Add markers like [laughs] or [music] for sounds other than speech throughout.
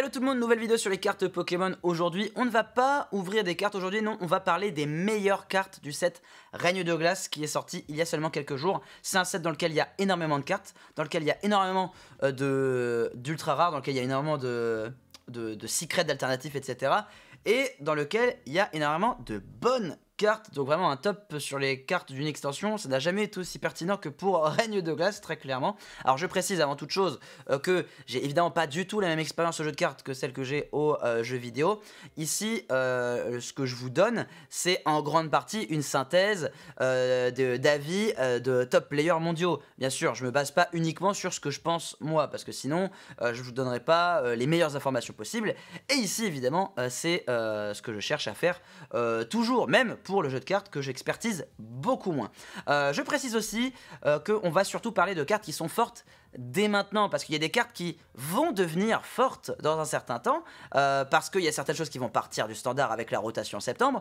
Hello tout le monde, nouvelle vidéo sur les cartes Pokémon aujourd'hui. On ne va pas ouvrir des cartes aujourd'hui, non, on va parler des meilleures cartes du set Règne de Glace qui est sorti il y a seulement quelques jours. C'est un set dans lequel il y a énormément de cartes, dans lequel il y a énormément euh, d'ultra rares, dans lequel il y a énormément de, de, de secrets, d'alternatifs, etc. Et dans lequel il y a énormément de bonnes donc vraiment un top sur les cartes d'une extension, ça n'a jamais été aussi pertinent que pour Règne de Glace, très clairement. Alors je précise avant toute chose euh, que j'ai évidemment pas du tout la même expérience au jeu de cartes que celle que j'ai au euh, jeu vidéo. Ici, euh, ce que je vous donne, c'est en grande partie une synthèse d'avis de, de, top players mondiaux. Bien sûr, je me base pas uniquement sur ce que je pense moi, parce que sinon, je vous donnerai pas les meilleures informations possibles. Et ici, évidemment, c'est ce que je cherche à faire toujours, même pour pour le jeu de cartes que j'expertise beaucoup moins. Euh, je précise aussi euh, qu'on va surtout parler de cartes qui sont fortes dès maintenant, parce qu'il y a des cartes qui vont devenir fortes dans un certain temps, euh, parce qu'il y a certaines choses qui vont partir du standard avec la rotation septembre,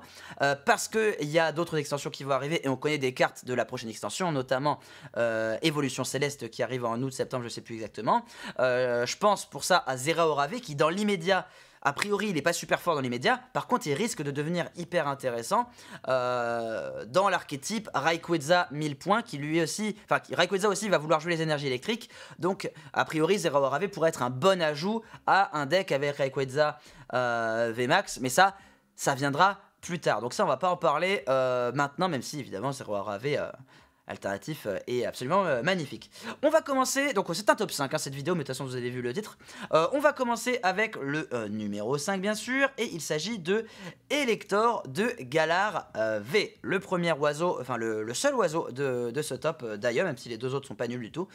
parce qu'il y a d'autres extensions qui vont arriver, et on connaît des cartes de la prochaine extension, notamment Évolution Céleste qui arrive en août-septembre, je sais plus exactement. je pense pour ça à Zera Orave, qui dans l'immédiat a priori, il n'est pas super fort dans les médias. Par contre, il risque de devenir hyper intéressant euh, dans l'archétype Rayquaza 1000 points, qui lui aussi, enfin, Rayquaza aussi va vouloir jouer les énergies électriques. Donc, a priori, V pourrait être un bon ajout à un deck avec Rayquaza euh, VMAX. Mais ça, ça viendra plus tard. Donc ça, on va pas en parler euh, maintenant, même si évidemment V alternatif euh, est absolument euh, magnifique. On va commencer, donc oh, c'est un top 5 hein, cette vidéo, mais de toute façon vous avez vu le titre. Euh, on va commencer avec le numéro 5 bien sûr, et il s'agit de Elector de Galar V, le premier oiseau, enfin le, seul oiseau de, de ce top d'ailleurs, même si les deux autres sont pas nuls du tout.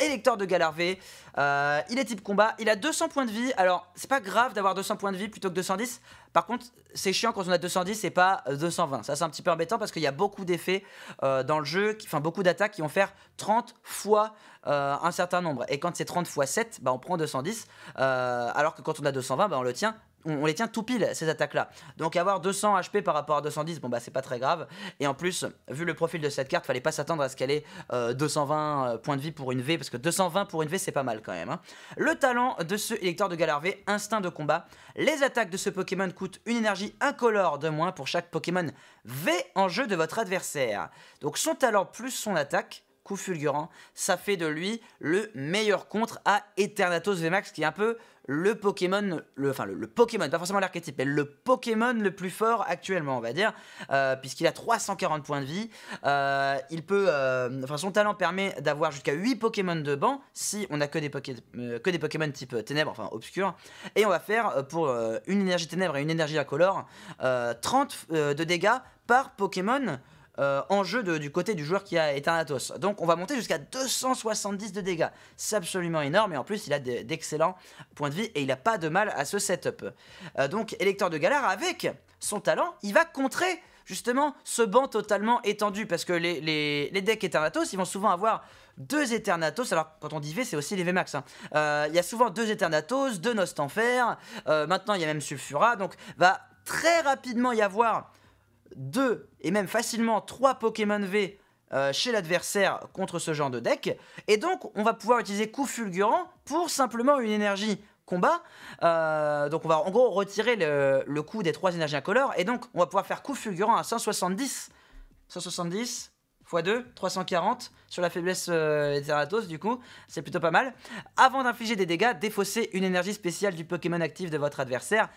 Elector de Galar V, il est type combat, il a 200 points de vie, alors c'est pas grave d'avoir 200 points de vie plutôt que 210, par contre, c'est chiant quand on a 210 et pas 220. Euh, Ça, c'est un petit peu embêtant parce qu'il y a beaucoup d'effets euh, dans le jeu, enfin beaucoup d'attaques qui vont faire 30 fois euh, un certain nombre. Et quand c'est 30 fois 7, bah, on prend 210, euh, alors que quand on a 220, bah, on le tient on, les tient tout pile ces attaques là. Donc avoir 200 HP par rapport à 210, bon bah c'est pas très grave. Et en plus, vu le profil de cette carte, fallait pas s'attendre à ce qu'elle ait 220 euh, points de vie pour une V, parce que 220 pour une V c'est pas mal quand même. Hein. Le talent de ce électeur de V, instinct de combat. Les attaques de ce Pokémon coûtent une énergie incolore de moins pour chaque Pokémon V en jeu de votre adversaire. Donc son talent plus son attaque coup fulgurant, ça fait de lui le meilleur contre à Eternatus Vmax qui est un peu le Pokémon, enfin le, Pokémon, pas forcément l'archétype, mais le Pokémon le plus fort actuellement, on va dire, euh, puisqu'il a 340 points de vie. Euh, il peut, euh, enfin son talent permet d'avoir jusqu'à 8 Pokémon de banc si on n'a que, des que des Pokémon type ténèbres, enfin obscur. Et on va faire pour une énergie ténèbre et une énergie incolore 30 de dégâts par Pokémon. Euh, en jeu du côté du joueur qui a éteint Donc on va monter jusqu'à 270 de dégâts. C'est absolument énorme et en plus il a d'excellents points de vie et il n'a pas de mal à ce setup. Euh, donc électeur de galère avec son talent, il va contrer justement ce banc totalement étendu parce que les, decks Eternatos ils vont souvent avoir deux Eternatos. Alors, quand on dit V, c'est aussi les VMAX. Hein. Euh, il y a souvent deux Eternatos, deux Nostanfer, maintenant, il y a même Sulfura. Donc, va très rapidement y avoir deux et même facilement 3 Pokémon V euh, chez l'adversaire contre ce genre de deck. Et donc, on va pouvoir utiliser coup fulgurant pour simplement une énergie combat. Euh, donc, on va en gros retirer le, coup des trois énergies incolores. Et donc, on va pouvoir faire coup fulgurant à 170. 170 x 2, 340 sur la faiblesse euh, Zeratos, du coup, c'est plutôt pas mal. Avant d'infliger des dégâts, défaussez une énergie spéciale du Pokémon actif de votre adversaire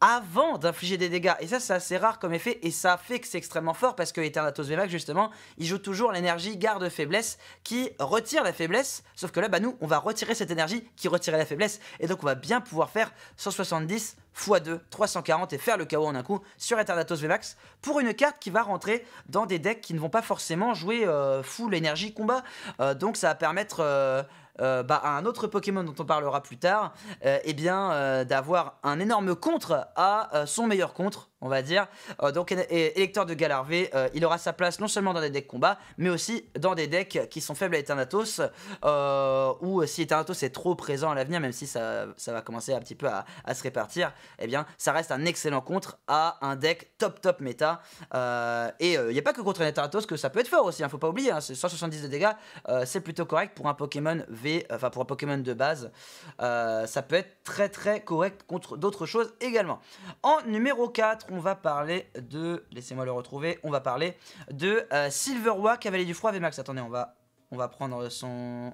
avant d'infliger des dégâts. Et ça, c'est assez rare comme effet, et ça fait que c'est extrêmement fort, parce que Eternatos VMAX justement, il joue toujours l'énergie garde-faiblesse, qui retire la faiblesse, sauf que là, bah nous, on va retirer cette énergie qui retirait la faiblesse, et donc on va bien pouvoir faire 170 x 2, 340 et faire le KO en un coup sur Eternatus Vmax pour une carte qui va rentrer dans des decks qui ne vont pas forcément jouer euh, full énergie combat. Euh, donc ça va permettre... Euh, euh, bah, à un autre Pokémon dont on parlera plus tard, et euh, eh bien euh, d'avoir un énorme contre à son meilleur contre, on va dire. Euh, donc, électeur de Galar euh, il aura sa place non seulement dans des decks combat, mais aussi dans des decks qui sont faibles à Eternatus, euh, ou si Eternatus est trop présent à l'avenir, même si ça, va commencer un petit peu à, se répartir, eh bien, ça reste un excellent contre à un deck top top méta. et il n'y a pas que contre un Eternatus que ça peut être fort aussi, il hein, ne faut pas oublier, 170 hein, de dégâts, c'est plutôt correct pour un Pokémon V, enfin pour un Pokémon de base, ça peut être très très correct contre d'autres choses également. En numéro 4, on va parler de... Laissez-moi le retrouver. On va parler de euh, Silverwa, Cavalier du Froid, V-Max. Attendez, on va, on va prendre son...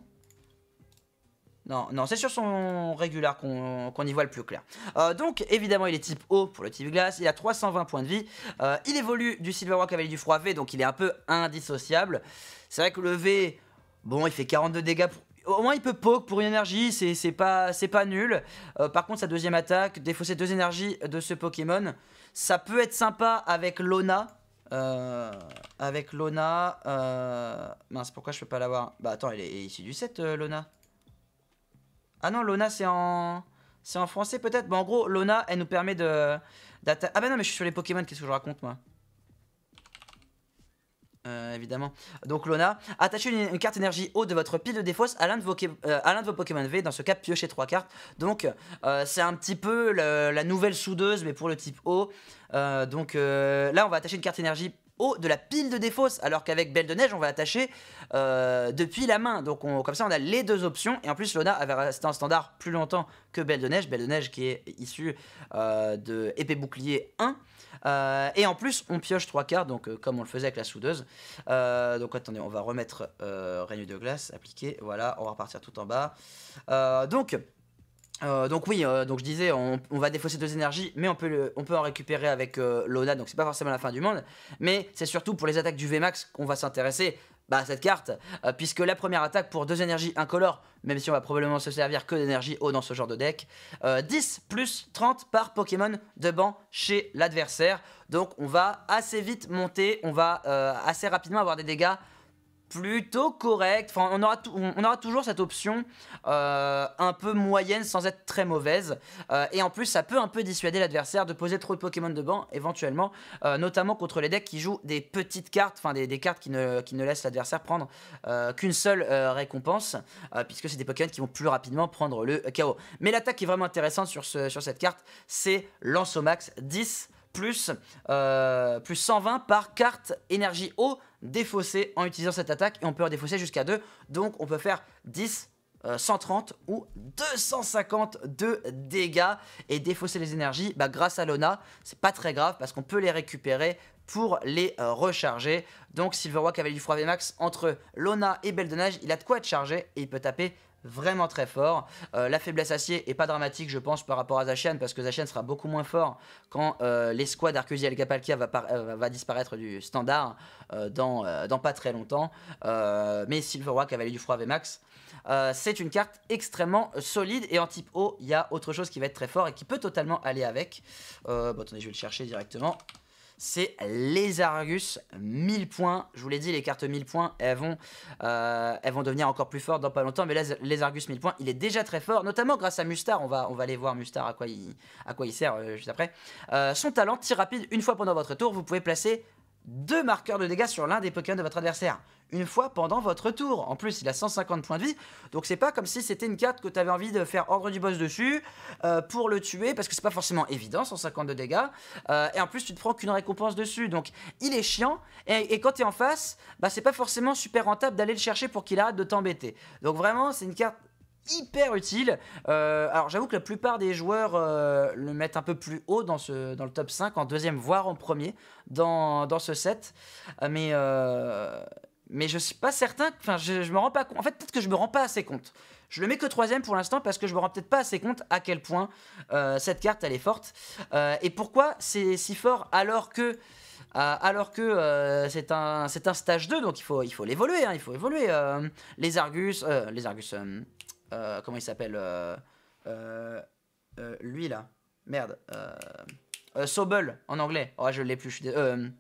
Non, non, c'est sur son régular qu'on y voit le plus clair. Euh, donc, évidemment, il est type O pour le type glace. Il a 320 points de vie. Euh, il évolue du Silverwa, Cavalier du Froid V, donc il est un peu indissociable. C'est vrai que le V, bon, il fait 42 dégâts Au moins, il peut poke pour une énergie, c'est pas, pas nul. Euh, par contre, sa deuxième attaque, défausser deux énergies de ce Pokémon, ça peut être sympa avec Lona. Euh, avec Lona. Euh... Mince, pourquoi je peux pas l'avoir Bah attends, elle est, il du set euh, Lona. Ah non, Lona, c'est en... C'est en français peut-être Bah en gros, Lona, elle nous permet de... Ah bah non, mais je suis sur les Pokémon, qu'est-ce que je raconte, moi euh, évidemment. Donc Lona, attachez une, carte énergie haut de votre pile de défausse euh, à l'un de, vos, Pokémon V, dans ce cas piochez 3 cartes. Donc euh, c'est un petit peu la nouvelle soudeuse mais pour le type haut. donc là on va attacher une carte énergie de la pile de défausse alors qu'avec Belle de Neige, on va attacher euh, depuis la main. Donc on, comme ça, on a les deux options. Et en plus, Lona avait resté en standard plus longtemps que Belle de Neige. Belle de Neige qui est issue euh, de Épée Bouclier 1. Euh, et en plus, on pioche trois quarts, donc comme on le faisait avec la soudeuse. donc attendez, on va remettre Règne de glace, appliqué Voilà, on va repartir tout en bas. donc euh, donc oui, euh, donc je disais, on, va défausser deux énergies, mais on peut, on peut en récupérer avec Loda, euh, Lona, donc c'est pas forcément la fin du monde. Mais c'est surtout pour les attaques du VMAX qu'on va s'intéresser bah, à cette carte, puisque la première attaque pour deux énergies incolores, même si on va probablement se servir que d'énergie haut dans ce genre de deck, 10 plus 30 par Pokémon de banc chez l'adversaire. Donc on va assez vite monter, on va assez rapidement avoir des dégâts plutôt correct. on aura, on aura toujours cette option euh, un peu moyenne sans être très mauvaise. Euh, et en plus, ça peut un peu dissuader l'adversaire de poser trop de Pokémon de banc, éventuellement, euh, notamment contre les decks qui jouent des petites cartes, enfin des, cartes qui ne, laissent l'adversaire prendre qu'une seule récompense, puisque c'est des Pokémon qui vont plus rapidement prendre le KO. Mais l'attaque qui est vraiment intéressante sur, sur cette carte, c'est Lance max 10 plus, 120 euh, par carte énergie haut défaussée en utilisant cette attaque. Et on peut défausser jusqu'à 2. Donc on peut faire 10, 130 euh, ou 250 de dégâts et défausser les énergies bah, grâce à l'ONA. C'est pas très grave parce qu'on peut les récupérer pour les euh, recharger. Donc Silverwalk avait du Froid VMAX, entre l'ONA et Beldonage il a de quoi être chargé et il peut taper vraiment très fort. Euh, la faiblesse acier est pas dramatique, je pense, par rapport à Zachane parce que Zacian sera beaucoup moins fort quand euh, l'escouade et El Capalkia va, euh, va, disparaître du standard dans, pas très longtemps. mais a Cavalier du Froid, VMAX, c'est une carte extrêmement solide. Et en type O, il y a autre chose qui va être très fort et qui peut totalement aller avec. bon, bah, attendez, je vais le chercher directement c'est les Argus 1000 points. Je vous l'ai dit, les cartes 1000 points, elles vont, euh, elles vont devenir encore plus fortes dans pas longtemps. Mais les Argus 1000 points, il est déjà très fort, notamment grâce à Mustard, On va, on va aller voir Mustard à quoi il, à quoi il sert euh, juste après. Euh, son talent, tir rapide, une fois pendant votre tour, vous pouvez placer deux marqueurs de dégâts sur l'un des Pokémon de votre adversaire, une fois pendant votre tour. En plus, il a 150 points de vie, donc c'est pas comme si c'était une carte que tu avais envie de faire ordre du boss dessus euh, pour le tuer, parce que c'est pas forcément évident, 150 de dégâts, euh, et en plus tu ne prends qu'une récompense dessus, donc il est chiant, et, quand tu es en face, bah, c'est pas forcément super rentable d'aller le chercher pour qu'il arrête de t'embêter. Donc vraiment, c'est une carte hyper utile. Euh, alors j'avoue que la plupart des joueurs euh, le mettent un peu plus haut dans, ce, dans le top 5, en deuxième, voire en premier, dans, ce set. Euh, mais, mais je suis pas certain, enfin je, me rends pas compte. En fait peut-être que je me rends pas assez compte. Je le mets que troisième pour l'instant parce que je me rends peut-être pas assez compte à quel point cette carte elle est forte. et pourquoi c'est si fort alors que alors que c'est un, un stage 2, donc il faut l'évoluer, hein, il faut, évoluer, il faut évoluer les Argus, les Argus, euh, comment il s'appelle euh, euh, euh Lui là. Merde. Sobel en anglais. Oh, je l'ai plus. Je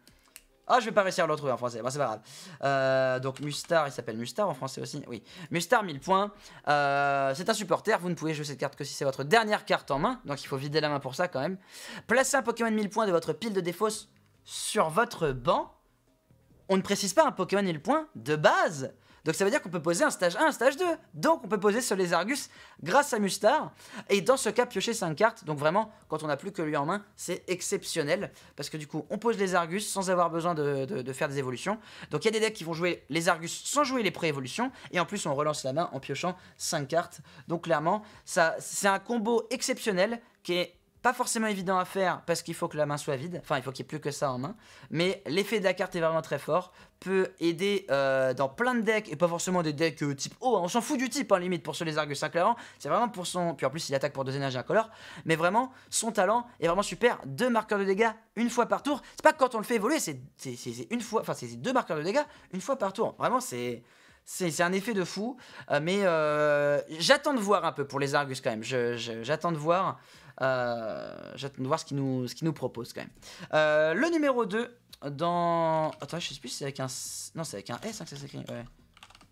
ah, je vais pas réussir à le retrouver en français. Bon, c'est pas grave. donc, Mustar, il s'appelle Mustar en français aussi. Oui. Mustar, 1000 points. c'est un supporter. Vous ne pouvez jouer cette carte que si c'est votre dernière carte en main. Donc, il faut vider la main pour ça quand même. Placez un Pokémon 1000 points de votre pile de défauts sur votre banc. On ne précise pas un Pokémon 1000 points de base. Donc ça veut dire qu'on peut poser un stage 1, un stage 2. Donc on peut poser sur les Argus grâce à Mustard, Et dans ce cas, piocher 5 cartes. Donc vraiment, quand on n'a plus que lui en main, c'est exceptionnel. Parce que du coup, on pose les Argus sans avoir besoin de, de faire des évolutions. Donc il y a des decks qui vont jouer les Argus sans jouer les pré-évolutions. Et en plus, on relance la main en piochant 5 cartes. Donc clairement, c'est un combo exceptionnel qui est pas forcément évident à faire parce qu'il faut que la main soit vide, enfin il faut qu'il n'y ait plus que ça en main, mais l'effet de la carte est vraiment très fort, peut aider euh, dans plein de decks, et pas forcément des decks euh, type oh, on s'en fout du type en hein, limite pour les Argus 5 c'est vraiment pour son, puis en plus il attaque pour deux énergies incolores, mais vraiment son talent est vraiment super, deux marqueurs de dégâts une fois par tour, c'est pas quand on le fait évoluer, c'est une fois, enfin c'est deux marqueurs de dégâts une fois par tour, vraiment c'est... C'est un effet de fou, euh, mais j'attends de voir un peu pour les Argus quand même. J'attends je, de voir. Euh, j'attends de voir ce qu'il nous, qui nous, propose quand même. Euh, le numéro 2, dans... Attends, je sais plus si c'est avec un... Non, c'est avec un S hein, que ça s'écrit.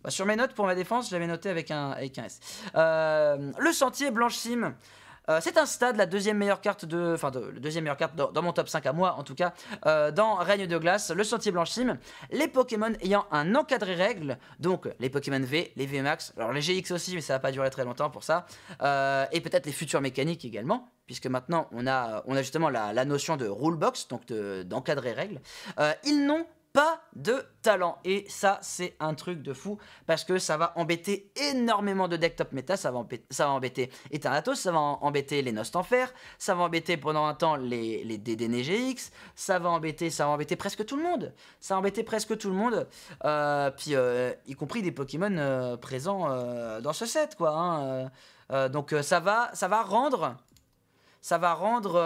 Bah, sur mes notes, pour ma défense j'avais noté avec un, avec S. Euh, le sentier Blanche Sim. Euh, c'est un stade, la deuxième meilleure carte de, enfin, de, la deuxième meilleure carte dans, mon top 5 à moi en tout cas, euh, dans Règne de Glace, le Sentier Blanchime. Les Pokémon ayant un encadré règle, donc les Pokémon V, les VMAX, alors les GX aussi, mais ça va pas durer très longtemps pour ça, euh, et peut-être les futures mécaniques également, puisque maintenant on a, on a justement la, notion de rule box, donc d'encadré règle. ils n'ont pas de talent. Et ça, c'est un truc de fou parce que ça va embêter énormément de deck top méta. Ça va embêter, ça va embêter Eternatus, ça va embêter les Nost Enfer, ça va embêter pendant un temps les, les DDNGX, ça va embêter, ça va embêter presque tout le monde. Ça va embêter presque tout le monde, euh, puis euh, y compris des Pokémon euh, présents dans ce set, quoi. Hein, donc ça va, ça va rendre, ça va rendre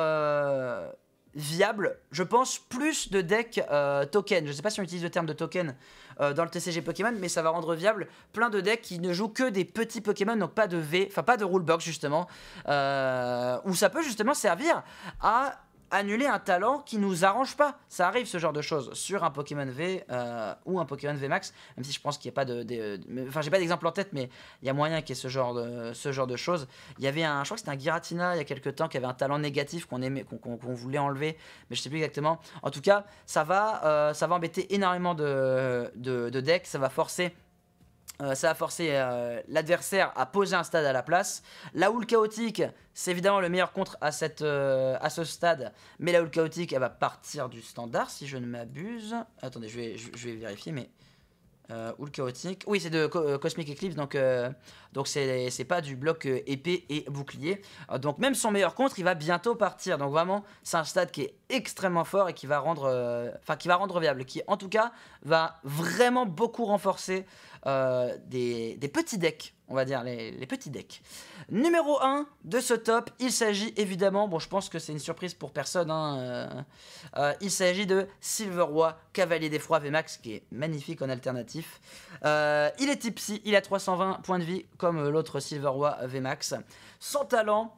viable. Je pense plus de decks tokens. Euh, token. Je sais pas si on utilise le terme de token euh, dans le TCG Pokémon, mais ça va rendre viable plein de decks qui ne jouent que des petits Pokémon, donc pas de V, enfin pas de rulebox justement, euh, où ça peut justement servir à annuler un talent qui nous arrange pas. Ça arrive ce genre de choses sur un Pokémon V euh, ou un Pokémon V Max, même si je pense qu'il n'y a pas de, enfin j'ai pas d'exemple en tête, mais il y a moyen qu'il y ait ce genre de ce genre de choses. Il y avait un, je crois que c'était un Giratina il y a quelques temps qui avait un talent négatif qu'on aimait, voulait enlever, mais je sais plus exactement. En tout cas, ça va, euh, ça va embêter énormément de, de de decks, ça va forcer euh, ça a forcé euh, l'adversaire à poser un stade à la place. La houle chaotique, c'est évidemment le meilleur contre euh, à, ce stade, mais la houle chaotique, elle va partir du standard si je ne m'abuse. Attendez, je vais, je vais vérifier, mais euh, ou le chaotique. Oui, c'est de euh, Cosmic Eclipse, donc euh, donc c'est pas du bloc épais épée et bouclier. donc même son meilleur contre, il va bientôt partir. Donc vraiment, c'est un stade qui est extrêmement fort et qui va rendre, enfin qui va rendre viable, qui en tout cas va vraiment beaucoup renforcer des petits decks on va dire, les, petits decks. Numéro 1 de ce top, il s'agit évidemment, bon je pense que c'est une surprise pour personne, hein, euh, euh, il s'agit de silverroy Cavalier des Froids VMAX, qui est magnifique en alternatif. Euh, il est type psy, il a 320 points de vie, comme l'autre silverroy VMAX. Son talent,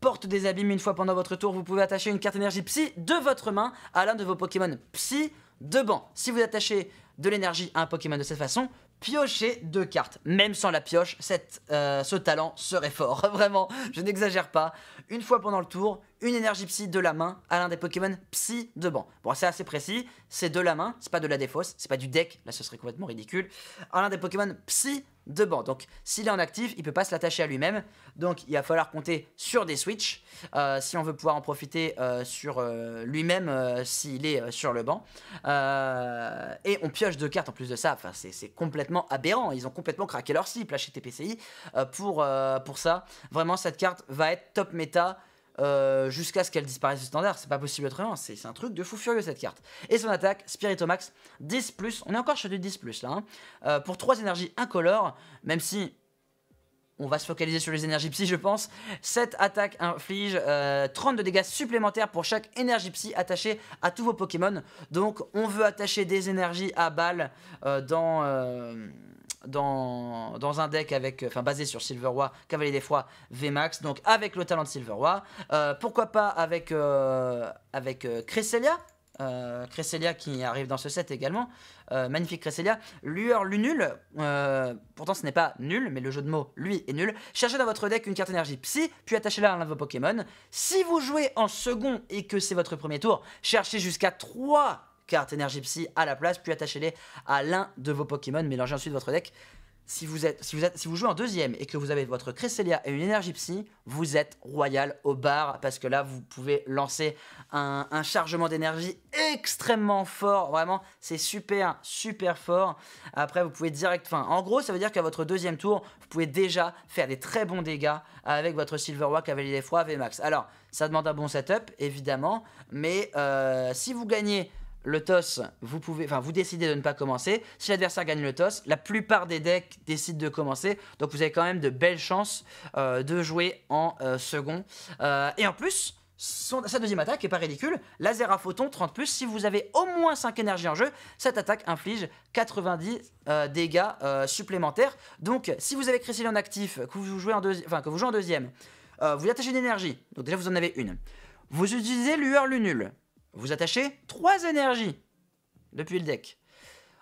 porte des abîmes une fois pendant votre tour, vous pouvez attacher une carte énergie psy de votre main à l'un de vos Pokémon psy de banc. Si vous attachez de l'énergie à un Pokémon de cette façon, piocher deux cartes. Même sans la pioche, euh, ce talent serait fort. [laughs] Vraiment, je n'exagère pas. Une fois pendant le tour, une énergie psy de la main à l'un des Pokémon psy de banc. Bon, c'est assez précis, c'est de la main, c'est pas de la défausse, c'est pas du deck, là ce serait complètement ridicule. À l'un des Pokémon psy de banc. Donc s'il est en actif, il peut pas se l'attacher à lui-même. Donc il va falloir compter sur des switches. Euh, si on veut pouvoir en profiter euh, sur euh, lui-même s'il est sur le banc. et on pioche deux cartes en plus de ça. Enfin c'est complètement aberrant. Ils ont complètement craqué leur cible là chez TPCI pour, pour ça. Vraiment cette carte va être top méta euh, jusqu'à ce qu'elle disparaisse du standard. C'est pas possible autrement, c'est un truc de fou furieux cette carte. Et son attaque, Spiritomax, 10 ⁇ on est encore chez du 10 ⁇ là, hein. euh, pour 3 énergies incolores, même si on va se focaliser sur les énergies psy, je pense. Cette attaque inflige 32 euh, dégâts supplémentaires pour chaque énergie psy attachée à tous vos Pokémon. Donc, on veut attacher des énergies à balles dans dans, un deck avec, euh, basé sur silverroy Cavalier des Froids, VMAX, donc avec le talent de Silver euh, pourquoi pas avec, euh, avec Cresselia Cresselia qui arrive dans ce set également. magnifique Cresselia. Lueur nul pourtant, ce n'est pas nul, mais le jeu de mots, lui, est nul. Cherchez dans votre deck une carte énergie psy, puis attachez-la à l'un de vos Pokémon. Si vous jouez en second et que c'est votre premier tour, cherchez jusqu'à 3 carte énergie psy à la place, puis attachez-les à l'un de vos Pokémon, mélangez ensuite votre deck. Si vous, êtes, si, vous êtes, si vous jouez en deuxième et que vous avez votre Cresselia et une énergie psy, vous êtes royal au bar parce que là vous pouvez lancer un, chargement d'énergie extrêmement fort. Vraiment, c'est super, super fort. Après, vous pouvez direct. Enfin, en gros, ça veut dire qu'à votre deuxième tour, vous pouvez déjà faire des très bons dégâts avec votre Silverwalk, Cavalier des Froids, VMAX. Alors, ça demande un bon setup, évidemment, mais euh, si vous gagnez le toss, vous pouvez, enfin, vous décidez de ne pas commencer. Si l'adversaire gagne le toss, la plupart des decks décident de commencer. Donc vous avez quand même de belles chances euh, de jouer en euh, second. Euh, et en plus, sa deuxième attaque est pas ridicule. Laser à photon 30 plus. Si vous avez au moins 5 énergies en jeu, cette attaque inflige 90 dégâts supplémentaires. Donc si vous avez en actif, que vous jouez en enfin que vous jouez en deuxième, vous attachez une énergie. Donc déjà vous en avez une. Vous utilisez lueur lunule. Vous attachez 3 énergies depuis le deck.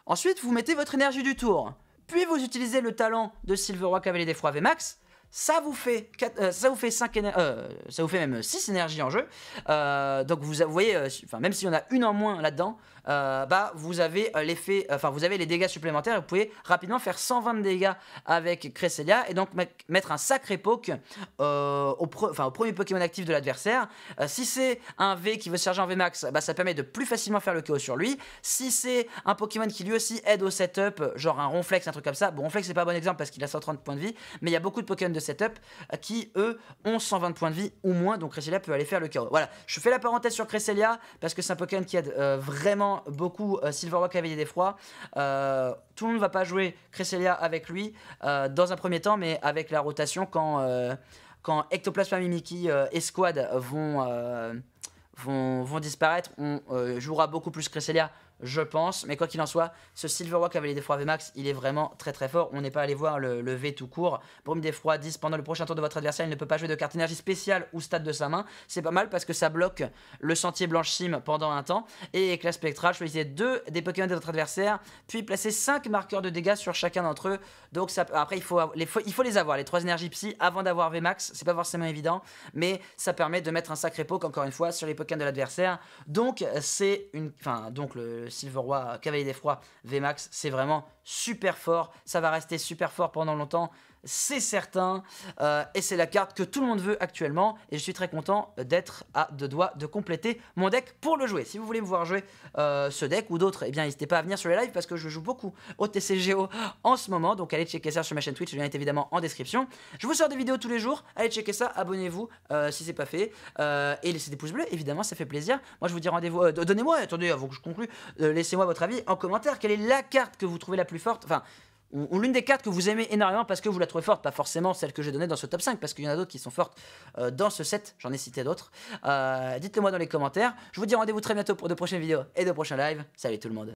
Ensuite, vous mettez votre énergie du tour. Puis vous utilisez le talent de silverrock Cavalier des Froids VMAX ça vous fait euh, ça vous fait 5 euh, ça vous fait même 6 énergies en jeu. Euh, donc vous, voyez même si on a une en moins là-dedans, bah vous avez l'effet enfin vous avez les dégâts supplémentaires, et vous pouvez rapidement faire 120 dégâts avec Cresselia et donc mettre un sacré poke au, au, premier Pokémon actif de l'adversaire. si c'est un V qui veut se charger en VMAX, bah ça permet de plus facilement faire le KO sur lui. Si c'est un Pokémon qui lui aussi aide au setup, genre un Ronflex, un truc comme ça. Bon, Ronflex c'est pas un bon exemple parce qu'il a 130 points de vie, mais il y a beaucoup de Pokémon de setup euh, qui, eux, ont 120 points de vie ou moins. Donc Cresselia peut aller faire le chaos. Voilà, je fais la parenthèse sur Cresselia parce que c'est un Pokémon qui aide euh, vraiment beaucoup euh, à veiller des froids. tout le monde ne va pas jouer Cresselia avec lui euh, dans un premier temps, mais avec la rotation quand, quand Ectoplasma Mimiki et Squad vont, vont, vont, disparaître, on jouera beaucoup plus Cresselia je pense. Mais quoi qu'il en soit, ce Silver Silverwalk avec des Froids VMAX, il est vraiment très très fort. On n'est pas allé voir le, V tout court. Brume des Froids 10, pendant le prochain tour de votre adversaire, il ne peut pas jouer de carte énergie spéciale ou stade de sa main. C'est pas mal parce que ça bloque le sentier blanche sim pendant un temps. Et la spectral, choisissez deux des Pokémon de votre adversaire, puis placez 5 marqueurs de dégâts sur chacun d'entre eux. Donc après, il faut, les, avoir, les trois énergies psy, avant d'avoir VMAX. C'est pas forcément évident, mais ça permet de mettre un sacré poke, encore une fois, sur les Pokémon de l'adversaire. Donc c'est une... Enfin, donc le silverroy euh, cavalier Cavalier froids, VMAX, c'est vraiment super fort. Ça va rester super fort pendant longtemps c'est certain. Euh, et c'est la carte que tout le monde veut actuellement. Et je suis très content d'être à deux doigts de compléter mon deck pour le jouer. Si vous voulez me voir jouer euh, ce deck ou d'autres, eh bien n'hésitez pas à venir sur les lives parce que je joue beaucoup au TCGO en ce moment. Donc allez checker ça sur ma chaîne Twitch, le lien est évidemment en description. Je vous sors des vidéos tous les jours. Allez checker ça, abonnez-vous euh, si c'est pas fait. et laissez des pouces bleus, évidemment, ça fait plaisir. Moi je vous dis rendez-vous. Donnez-moi, attendez, avant que je conclue, laissez-moi votre avis en commentaire. Quelle est la carte que vous trouvez la plus forte Enfin, ou, l'une des cartes que vous aimez énormément parce que vous la trouvez forte, pas forcément celle que j'ai donnée dans ce top 5, parce qu'il y en a d'autres qui sont fortes euh, dans ce set, j'en ai cité d'autres. Euh, Dites-le moi dans les commentaires. Je vous dis rendez-vous très bientôt pour de prochaines vidéos et de prochains lives. Salut tout le monde.